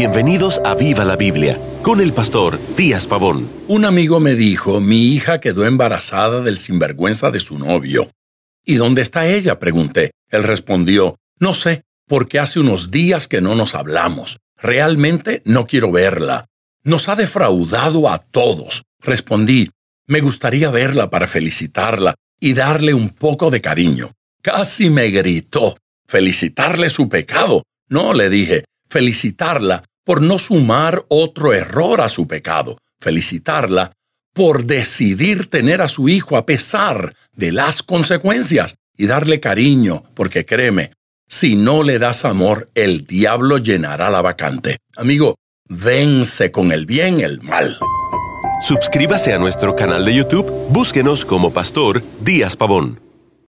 Bienvenidos a Viva la Biblia con el pastor Díaz Pavón. Un amigo me dijo, mi hija quedó embarazada del sinvergüenza de su novio. ¿Y dónde está ella? pregunté. Él respondió, no sé, porque hace unos días que no nos hablamos. Realmente no quiero verla. Nos ha defraudado a todos. Respondí, me gustaría verla para felicitarla y darle un poco de cariño. Casi me gritó. Felicitarle su pecado. No, le dije, felicitarla por no sumar otro error a su pecado, felicitarla por decidir tener a su hijo a pesar de las consecuencias y darle cariño, porque créeme, si no le das amor, el diablo llenará la vacante. Amigo, vence con el bien el mal. Suscríbase a nuestro canal de YouTube, búsquenos como Pastor Díaz Pavón.